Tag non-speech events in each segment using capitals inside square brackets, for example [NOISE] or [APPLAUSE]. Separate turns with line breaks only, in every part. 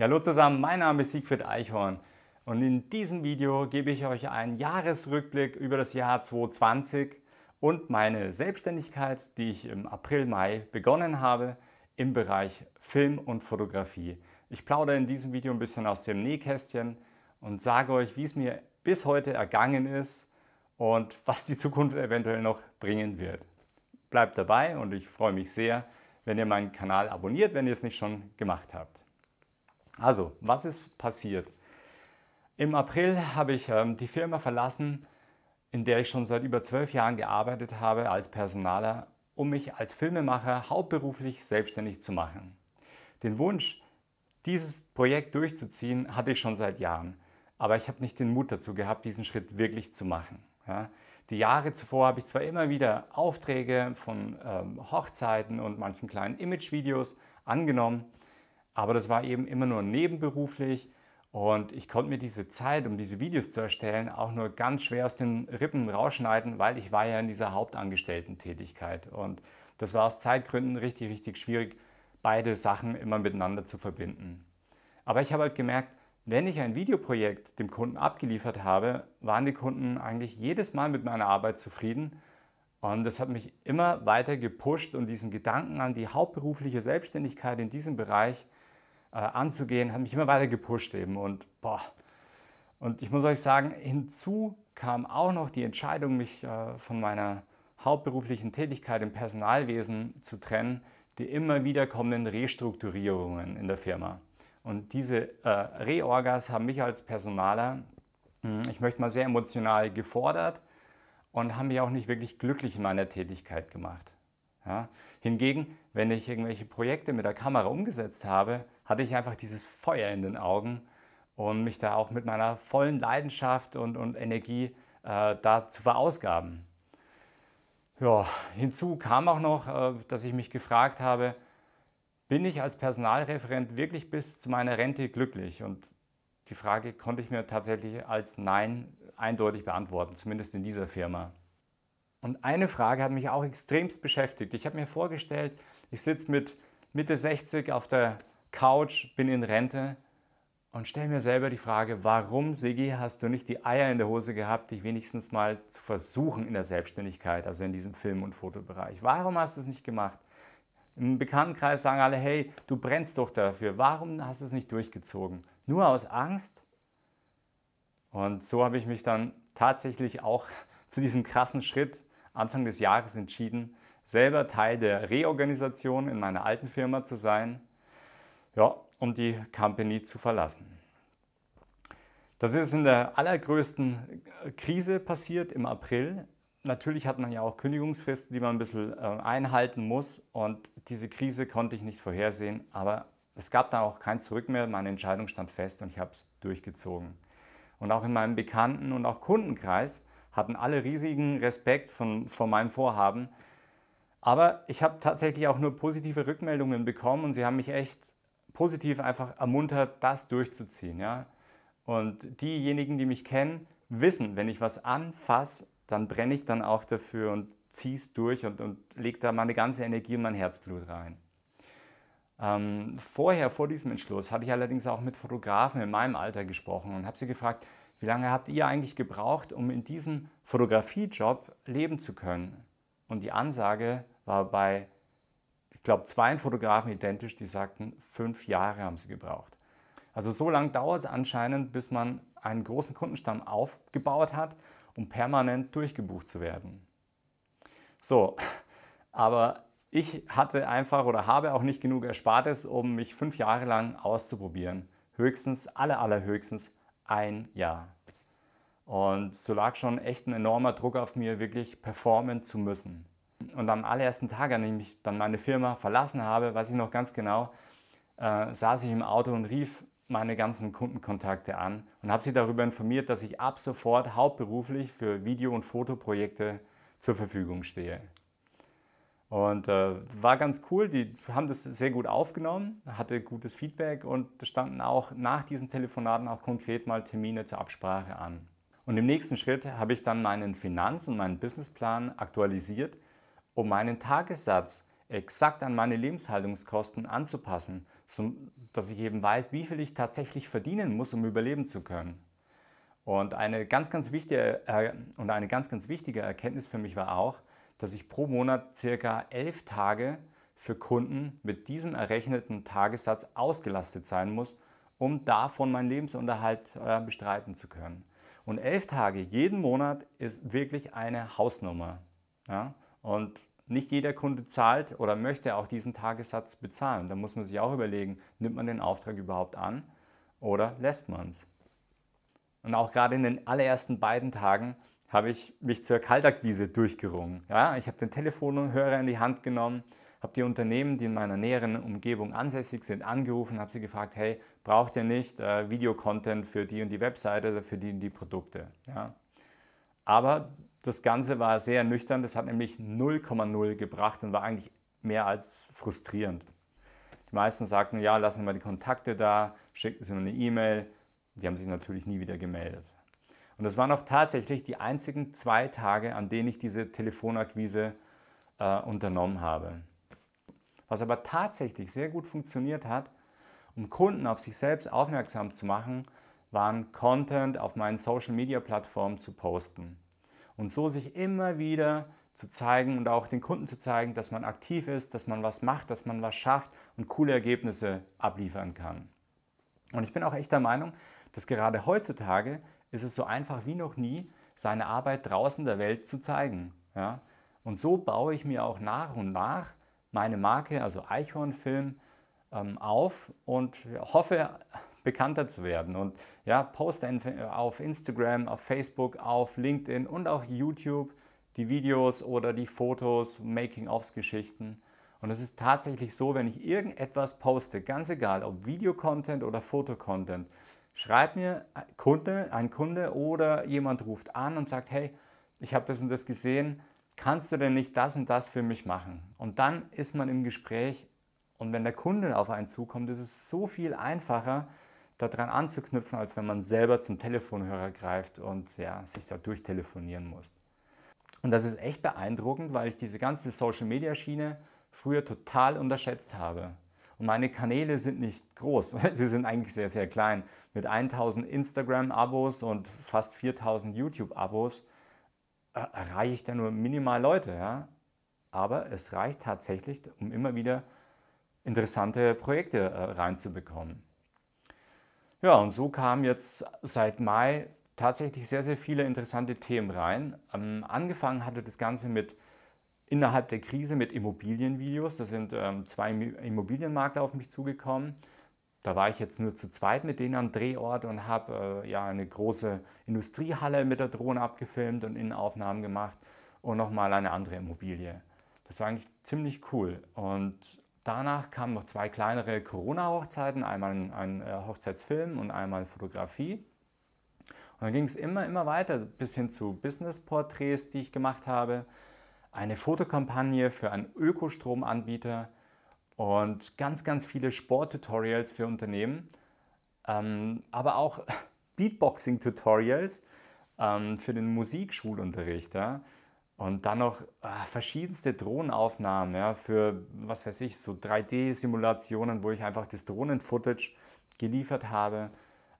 hallo zusammen, mein Name ist Siegfried Eichhorn und in diesem Video gebe ich euch einen Jahresrückblick über das Jahr 2020 und meine Selbstständigkeit, die ich im April, Mai begonnen habe im Bereich Film und Fotografie. Ich plaudere in diesem Video ein bisschen aus dem Nähkästchen und sage euch, wie es mir bis heute ergangen ist und was die Zukunft eventuell noch bringen wird. Bleibt dabei und ich freue mich sehr, wenn ihr meinen Kanal abonniert, wenn ihr es nicht schon gemacht habt. Also, was ist passiert? Im April habe ich ähm, die Firma verlassen, in der ich schon seit über zwölf Jahren gearbeitet habe als Personaler, um mich als Filmemacher hauptberuflich selbstständig zu machen. Den Wunsch, dieses Projekt durchzuziehen, hatte ich schon seit Jahren, aber ich habe nicht den Mut dazu gehabt, diesen Schritt wirklich zu machen. Ja? Die Jahre zuvor habe ich zwar immer wieder Aufträge von ähm, Hochzeiten und manchen kleinen Imagevideos angenommen, aber das war eben immer nur nebenberuflich und ich konnte mir diese Zeit, um diese Videos zu erstellen, auch nur ganz schwer aus den Rippen rausschneiden, weil ich war ja in dieser Hauptangestellten-Tätigkeit. Und das war aus Zeitgründen richtig, richtig schwierig, beide Sachen immer miteinander zu verbinden. Aber ich habe halt gemerkt, wenn ich ein Videoprojekt dem Kunden abgeliefert habe, waren die Kunden eigentlich jedes Mal mit meiner Arbeit zufrieden. Und das hat mich immer weiter gepusht und diesen Gedanken an die hauptberufliche Selbstständigkeit in diesem Bereich äh, anzugehen, hat mich immer weiter gepusht eben und boah. Und ich muss euch sagen, hinzu kam auch noch die Entscheidung, mich äh, von meiner hauptberuflichen Tätigkeit im Personalwesen zu trennen, die immer wieder kommenden Restrukturierungen in der Firma. Und diese äh, Reorgas haben mich als Personaler, hm, ich möchte mal sehr emotional gefordert und haben mich auch nicht wirklich glücklich in meiner Tätigkeit gemacht. Ja? Hingegen wenn ich irgendwelche Projekte mit der Kamera umgesetzt habe, hatte ich einfach dieses Feuer in den Augen und mich da auch mit meiner vollen Leidenschaft und, und Energie äh, da zu verausgaben. Ja, hinzu kam auch noch, äh, dass ich mich gefragt habe, bin ich als Personalreferent wirklich bis zu meiner Rente glücklich? Und die Frage konnte ich mir tatsächlich als Nein eindeutig beantworten, zumindest in dieser Firma. Und eine Frage hat mich auch extremst beschäftigt. Ich habe mir vorgestellt, ich sitze mit Mitte 60 auf der Couch, bin in Rente und stelle mir selber die Frage, warum, Sigi, hast du nicht die Eier in der Hose gehabt, dich wenigstens mal zu versuchen in der Selbstständigkeit, also in diesem Film- und Fotobereich? Warum hast du es nicht gemacht? Im Bekanntenkreis sagen alle, hey, du brennst doch dafür. Warum hast du es nicht durchgezogen? Nur aus Angst? Und so habe ich mich dann tatsächlich auch [LAUGHS] zu diesem krassen Schritt Anfang des Jahres entschieden, selber Teil der Reorganisation in meiner alten Firma zu sein, ja, um die Company zu verlassen. Das ist in der allergrößten Krise passiert im April. Natürlich hat man ja auch Kündigungsfristen, die man ein bisschen äh, einhalten muss und diese Krise konnte ich nicht vorhersehen, aber es gab dann auch kein Zurück mehr, meine Entscheidung stand fest und ich habe es durchgezogen. Und auch in meinem Bekannten- und auch Kundenkreis hatten alle riesigen Respekt von, von meinem Vorhaben, aber ich habe tatsächlich auch nur positive Rückmeldungen bekommen und sie haben mich echt positiv einfach ermuntert, das durchzuziehen. Ja? Und diejenigen, die mich kennen, wissen, wenn ich was anfasse, dann brenne ich dann auch dafür und ziehe es durch und, und lege da meine ganze Energie und mein Herzblut rein. Ähm, vorher, vor diesem Entschluss, hatte ich allerdings auch mit Fotografen in meinem Alter gesprochen und habe sie gefragt, wie lange habt ihr eigentlich gebraucht, um in diesem Fotografiejob leben zu können? Und die Ansage war bei, ich glaube, zwei Fotografen identisch, die sagten, fünf Jahre haben sie gebraucht. Also so lange dauert es anscheinend, bis man einen großen Kundenstamm aufgebaut hat, um permanent durchgebucht zu werden. So, aber ich hatte einfach oder habe auch nicht genug Erspartes, um mich fünf Jahre lang auszuprobieren. Höchstens, aller, allerhöchstens ein Jahr. Und so lag schon echt ein enormer Druck auf mir, wirklich performen zu müssen und am allerersten Tag, an dem ich dann meine Firma verlassen habe, weiß ich noch ganz genau, äh, saß ich im Auto und rief meine ganzen Kundenkontakte an und habe sie darüber informiert, dass ich ab sofort hauptberuflich für Video- und Fotoprojekte zur Verfügung stehe. Und äh, war ganz cool, die haben das sehr gut aufgenommen, hatte gutes Feedback und standen auch nach diesen Telefonaten auch konkret mal Termine zur Absprache an. Und im nächsten Schritt habe ich dann meinen Finanz- und meinen Businessplan aktualisiert um meinen Tagessatz exakt an meine Lebenshaltungskosten anzupassen, so dass ich eben weiß, wie viel ich tatsächlich verdienen muss, um überleben zu können. Und eine ganz, ganz wichtige, äh, und eine ganz, ganz wichtige Erkenntnis für mich war auch, dass ich pro Monat circa elf Tage für Kunden mit diesem errechneten Tagessatz ausgelastet sein muss, um davon meinen Lebensunterhalt äh, bestreiten zu können. Und elf Tage jeden Monat ist wirklich eine Hausnummer. Ja? Und nicht jeder Kunde zahlt oder möchte auch diesen Tagessatz bezahlen. Da muss man sich auch überlegen, nimmt man den Auftrag überhaupt an oder lässt man es? Und auch gerade in den allerersten beiden Tagen habe ich mich zur Kaltakquise durchgerungen. Ja, ich habe den Telefonhörer in die Hand genommen, habe die Unternehmen, die in meiner näheren Umgebung ansässig sind, angerufen, habe sie gefragt, hey, braucht ihr nicht äh, Videocontent für die und die Webseite oder für die und die Produkte? Ja. Aber das Ganze war sehr nüchtern, das hat nämlich 0,0 gebracht und war eigentlich mehr als frustrierend. Die meisten sagten, ja, lassen Sie mal die Kontakte da, schicken Sie mir eine E-Mail. Die haben sich natürlich nie wieder gemeldet. Und das waren auch tatsächlich die einzigen zwei Tage, an denen ich diese Telefonakquise äh, unternommen habe. Was aber tatsächlich sehr gut funktioniert hat, um Kunden auf sich selbst aufmerksam zu machen, waren Content auf meinen Social-Media-Plattformen zu posten. Und so sich immer wieder zu zeigen und auch den Kunden zu zeigen, dass man aktiv ist, dass man was macht, dass man was schafft und coole Ergebnisse abliefern kann. Und ich bin auch echt der Meinung, dass gerade heutzutage ist es so einfach wie noch nie, seine Arbeit draußen der Welt zu zeigen. Ja? Und so baue ich mir auch nach und nach meine Marke, also Eichhornfilm, ähm, auf und hoffe bekannter zu werden. Und ja, poste auf Instagram, auf Facebook, auf LinkedIn und auf YouTube die Videos oder die Fotos, Making-ofs-Geschichten. Und es ist tatsächlich so, wenn ich irgendetwas poste, ganz egal, ob Videocontent oder Fotocontent, schreibt mir ein Kunde, ein Kunde oder jemand ruft an und sagt, hey, ich habe das und das gesehen, kannst du denn nicht das und das für mich machen? Und dann ist man im Gespräch und wenn der Kunde auf einen zukommt, ist es so viel einfacher, daran anzuknüpfen, als wenn man selber zum Telefonhörer greift und ja, sich da durchtelefonieren muss. Und das ist echt beeindruckend, weil ich diese ganze Social-Media-Schiene früher total unterschätzt habe. Und meine Kanäle sind nicht groß, [LAUGHS] sie sind eigentlich sehr, sehr klein. Mit 1000 Instagram-Abos und fast 4000 YouTube-Abos äh, erreiche ich da nur minimal Leute. Ja? Aber es reicht tatsächlich, um immer wieder interessante Projekte äh, reinzubekommen. Ja, und so kamen jetzt seit Mai tatsächlich sehr, sehr viele interessante Themen rein. Ähm, angefangen hatte das Ganze mit innerhalb der Krise mit Immobilienvideos. Da sind ähm, zwei Immobilienmakler auf mich zugekommen. Da war ich jetzt nur zu zweit mit denen am Drehort und habe äh, ja eine große Industriehalle mit der Drohne abgefilmt und Innenaufnahmen gemacht und nochmal eine andere Immobilie. Das war eigentlich ziemlich cool und Danach kamen noch zwei kleinere Corona-Hochzeiten, einmal ein, äh, Hochzeitsfilm und einmal Fotografie. Und dann ging es immer, immer weiter bis hin zu Business-Porträts, die ich gemacht habe, eine Fotokampagne für einen Ökostromanbieter und ganz, ganz viele Sporttutorials für Unternehmen, ähm, aber auch [LAUGHS] Beatboxing-Tutorials ähm, für den Musikschulunterricht. Ja und dann noch äh, verschiedenste Drohnenaufnahmen ja, für, was weiß ich, so 3D-Simulationen, wo ich einfach das Drohnen-Footage geliefert habe.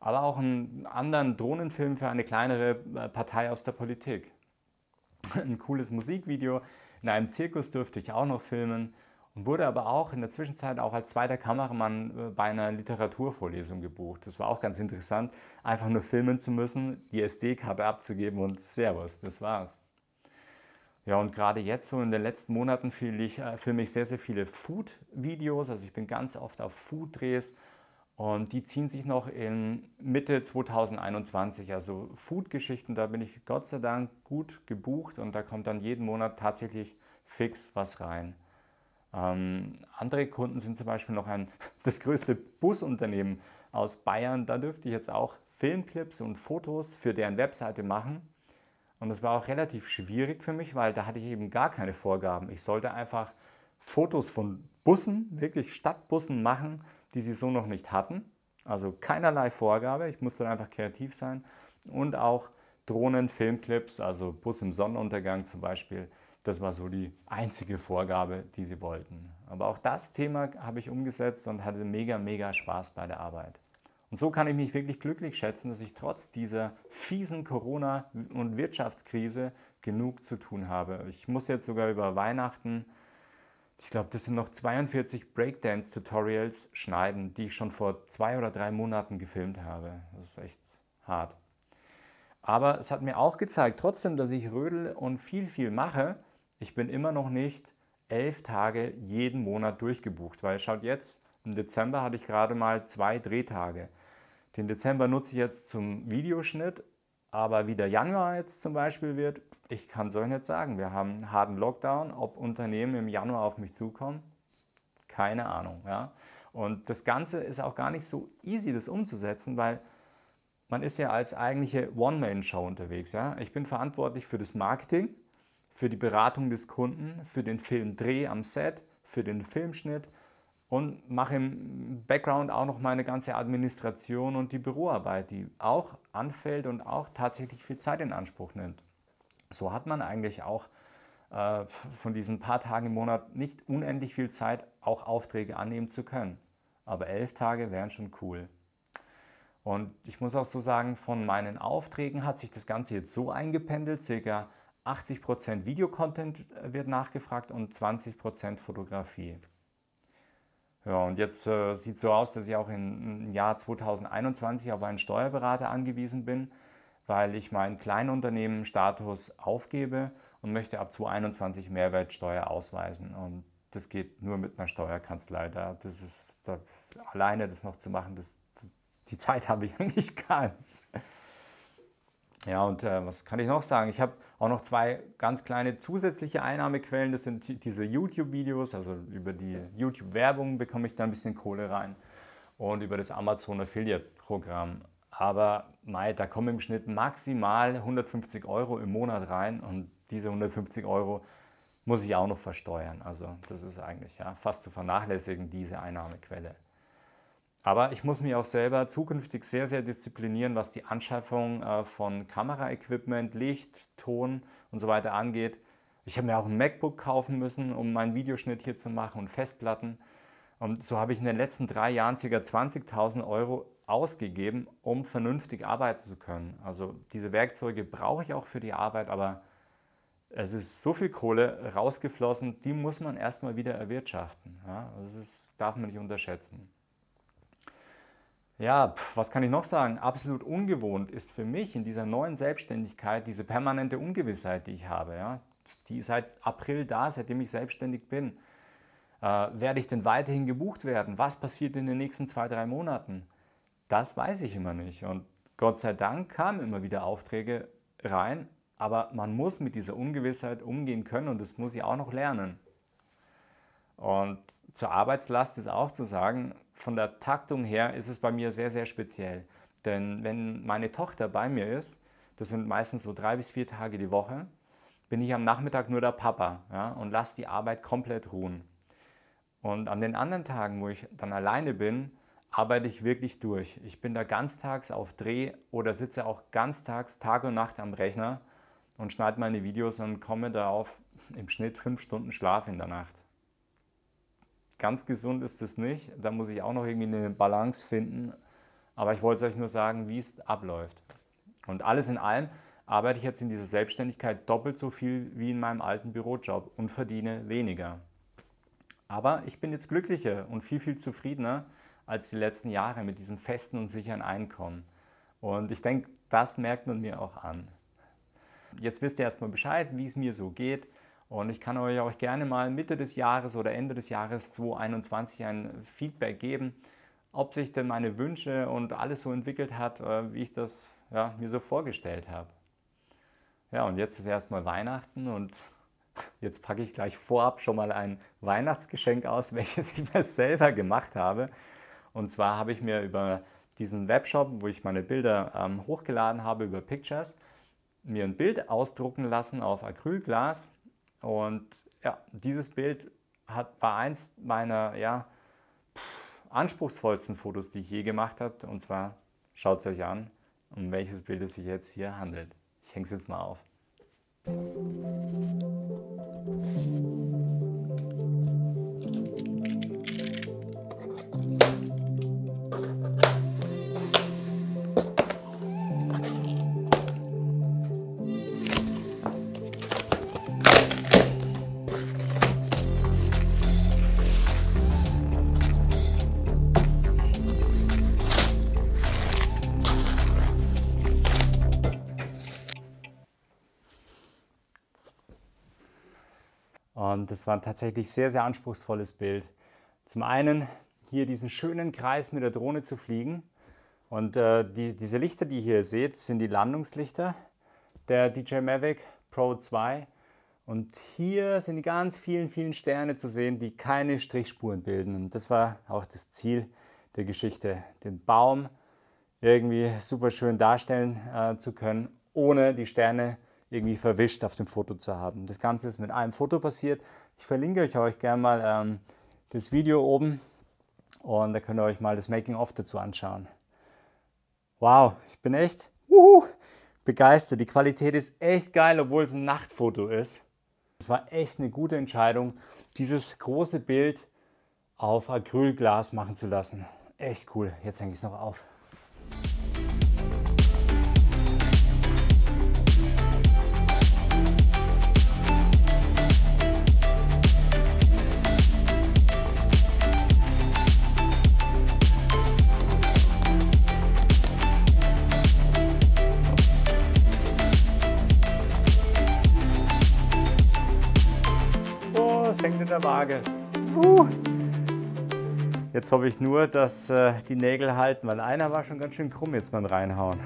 Aber auch einen anderen Drohnenfilm für eine kleinere äh, Partei aus der Politik. [LAUGHS] Ein cooles Musikvideo. In einem Zirkus durfte ich auch noch filmen und wurde aber auch in der Zwischenzeit auch als zweiter Kameramann äh, bei einer Literaturvorlesung gebucht. Das war auch ganz interessant, einfach nur filmen zu müssen, die SD-Karte abzugeben und Servus, das war's. Ja, und gerade jetzt so in den letzten Monaten filme ich, äh, filme ich sehr, sehr viele Food-Videos. Also ich bin ganz oft auf Food-Drehs und die ziehen sich noch in Mitte 2021. Also Food-Geschichten, da bin ich Gott sei Dank gut gebucht und da kommt dann jeden Monat tatsächlich fix was rein. Ähm, andere Kunden sind zum Beispiel noch ein, [LAUGHS] das größte Busunternehmen aus Bayern. Da dürfte ich jetzt auch Filmclips und Fotos für deren Webseite machen. Und das war auch relativ schwierig für mich, weil da hatte ich eben gar keine Vorgaben. Ich sollte einfach Fotos von Bussen, wirklich Stadtbussen machen, die sie so noch nicht hatten. Also keinerlei Vorgabe. Ich musste einfach kreativ sein. Und auch Drohnen, Filmclips, also Bus im Sonnenuntergang zum Beispiel. Das war so die einzige Vorgabe, die sie wollten. Aber auch das Thema habe ich umgesetzt und hatte mega, mega Spaß bei der Arbeit. Und so kann ich mich wirklich glücklich schätzen, dass ich trotz dieser fiesen Corona- und Wirtschaftskrise genug zu tun habe. Ich muss jetzt sogar über Weihnachten, ich glaube, das sind noch 42 Breakdance-Tutorials schneiden, die ich schon vor zwei oder drei Monaten gefilmt habe. Das ist echt hart. Aber es hat mir auch gezeigt, trotzdem, dass ich rödel und viel, viel mache, ich bin immer noch nicht elf Tage jeden Monat durchgebucht, weil schaut jetzt, im Dezember hatte ich gerade mal zwei Drehtage. Den Dezember nutze ich jetzt zum Videoschnitt, aber wie der Januar jetzt zum Beispiel wird, ich kann es euch nicht sagen. Wir haben einen harten Lockdown. Ob Unternehmen im Januar auf mich zukommen, keine Ahnung. Ja? Und das Ganze ist auch gar nicht so easy, das umzusetzen, weil man ist ja als eigentliche One-Man-Show unterwegs. Ja? Ich bin verantwortlich für das Marketing, für die Beratung des Kunden, für den Filmdreh am Set, für den Filmschnitt, und mache im Background auch noch meine ganze Administration und die Büroarbeit, die auch anfällt und auch tatsächlich viel Zeit in Anspruch nimmt. So hat man eigentlich auch äh, von diesen paar Tagen im Monat nicht unendlich viel Zeit, auch Aufträge annehmen zu können. Aber elf Tage wären schon cool. Und ich muss auch so sagen, von meinen Aufträgen hat sich das Ganze jetzt so eingependelt, circa 80% Videocontent äh, wird nachgefragt und 20% Fotografie. Ja, und jetzt äh, sieht so aus, dass ich auch im Jahr 2021 auf einen Steuerberater angewiesen bin, weil ich meinen Kleinunternehmenstatus aufgebe und möchte ab 2021 Mehrwertsteuer ausweisen. Und das geht nur mit einer Steuerkanzlei. Da, das ist da, alleine das noch zu machen, das, die Zeit [LAUGHS] habe ich eigentlich gar nicht. Ja, und äh, was kann ich noch sagen? Ich habe auch noch zwei ganz kleine zusätzliche Einnahmequellen. Das sind diese YouTube-Videos, also über die YouTube-Werbung bekomme ich da ein bisschen Kohle rein und über das Amazon Affiliate-Programm. Aber mei, da kommen im Schnitt maximal 150 Euro im Monat rein und diese 150 Euro muss ich auch noch versteuern. Also das ist eigentlich ja, fast zu vernachlässigen, diese Einnahmequelle. Aber ich muss mich auch selber zukünftig sehr, sehr disziplinieren, was die Anschaffung äh, von Kameraequipment, Licht, Ton und so weiter angeht. Ich habe mir auch ein MacBook kaufen müssen, um meinen Videoschnitt hier zu machen und Festplatten. Und so habe ich in den letzten drei Jahren ca. 20.000 Euro ausgegeben, um vernünftig arbeiten zu können. Also diese Werkzeuge brauche ich auch für die Arbeit, aber es ist so viel Kohle rausgeflossen, die muss man erstmal wieder erwirtschaften. das darf man nicht unterschätzen. Ja, pf, was kann ich noch sagen? Absolut ungewohnt ist für mich in dieser neuen Selbstständigkeit diese permanente Ungewissheit, die ich habe. Ja? Die ist seit April da, seitdem ich selbstständig bin. Äh, werde ich denn weiterhin gebucht werden? Was passiert in den nächsten zwei, drei Monaten? Das weiß ich immer nicht. Und Gott sei Dank kamen immer wieder Aufträge rein, aber man muss mit dieser Ungewissheit umgehen können und das muss ich auch noch lernen. Und zur Arbeitslast ist auch zu sagen, von der Taktung her ist es bei mir sehr, sehr speziell. Denn wenn meine Tochter bei mir ist, das sind meistens so drei bis vier Tage die Woche, bin ich am Nachmittag nur der Papa ja, und lasse die Arbeit komplett ruhen. Und an den anderen Tagen, wo ich dann alleine bin, arbeite ich wirklich durch. Ich bin da ganztags auf Dreh oder sitze auch ganztags Tag und Nacht am Rechner und schneide meine Videos und komme da auf im Schnitt fünf Stunden Schlaf in der Nacht ganz gesund ist es nicht. Da muss ich auch noch irgendwie eine Balance finden. Aber ich wollte euch nur sagen, wie es abläuft. Und alles in allem arbeite ich jetzt in dieser Selbstständigkeit doppelt so viel wie in meinem alten Bürojob und verdiene weniger. Aber ich bin jetzt glücklicher und viel, viel zufriedener als die letzten Jahre mit diesem festen und sicheren Einkommen. Und ich denke, das merkt man mir auch an. Jetzt wisst ihr erstmal Bescheid, wie es mir so geht. Und ich kann euch auch gerne mal Mitte des Jahres oder Ende des Jahres 2021 ein Feedback geben, ob sich denn meine Wünsche und alles so entwickelt hat, äh, wie ich das ja, mir so vorgestellt habe. Ja, und jetzt ist erstmal Weihnachten und [LAUGHS] jetzt packe ich gleich vorab schon mal ein Weihnachtsgeschenk aus, [LAUGHS] welches ich mir selber gemacht habe. Und zwar habe ich mir über diesen Webshop, wo ich meine Bilder ähm, hochgeladen habe über Pictures, mir ein Bild ausdrucken lassen auf Acrylglas und ja, dieses Bild hat, war eins meiner ja, anspruchsvollsten Fotos, die ich je gemacht habe. Und zwar schaut es euch an, um welches Bild es sich jetzt hier handelt. Ich hänge es jetzt mal auf. Und das war ein tatsächlich sehr, sehr anspruchsvolles Bild. Zum einen hier diesen schönen Kreis mit der Drohne zu fliegen. Und äh, die, diese Lichter, die ihr hier seht, sind die Landungslichter der DJ Mavic Pro 2. Und hier sind die ganz vielen, vielen Sterne zu sehen, die keine Strichspuren bilden. Und das war auch das Ziel der Geschichte, den Baum irgendwie super schön darstellen äh, zu können, ohne die Sterne zu irgendwie verwischt auf dem Foto zu haben. Das Ganze ist mit einem Foto passiert. Ich verlinke euch, auch gerne mal ähm, das Video oben und da könnt ihr euch mal das Making-of dazu anschauen. Wow, ich bin echt wuhu, begeistert. Die Qualität ist echt geil, obwohl es ein Nachtfoto ist. Es war echt eine gute Entscheidung, dieses große Bild auf Acrylglas machen zu lassen. Echt cool. Jetzt hänge ich es noch auf. Waage. Uh. Jetzt hoffe ich nur, dass äh, die Nägel halten, weil einer war schon ganz schön krumm jetzt beim Reinhauen.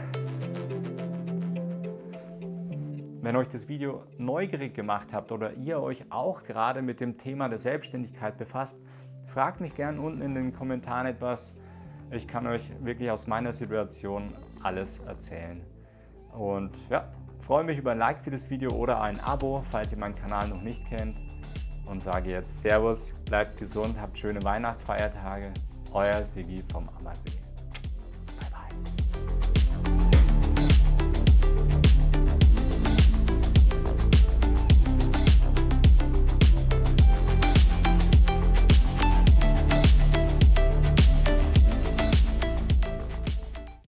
Wenn euch das Video neugierig gemacht habt oder ihr euch auch gerade mit dem Thema der Selbstständigkeit befasst, fragt mich gerne unten in den Kommentaren etwas. Ich kann euch wirklich aus meiner Situation alles erzählen. Und ja, freue mich über ein Like für das Video oder ein Abo, falls ihr meinen Kanal noch nicht kennt und sage jetzt Servus, bleibt gesund, habt schöne Weihnachtsfeiertage. Euer Sigi vom Ammersee.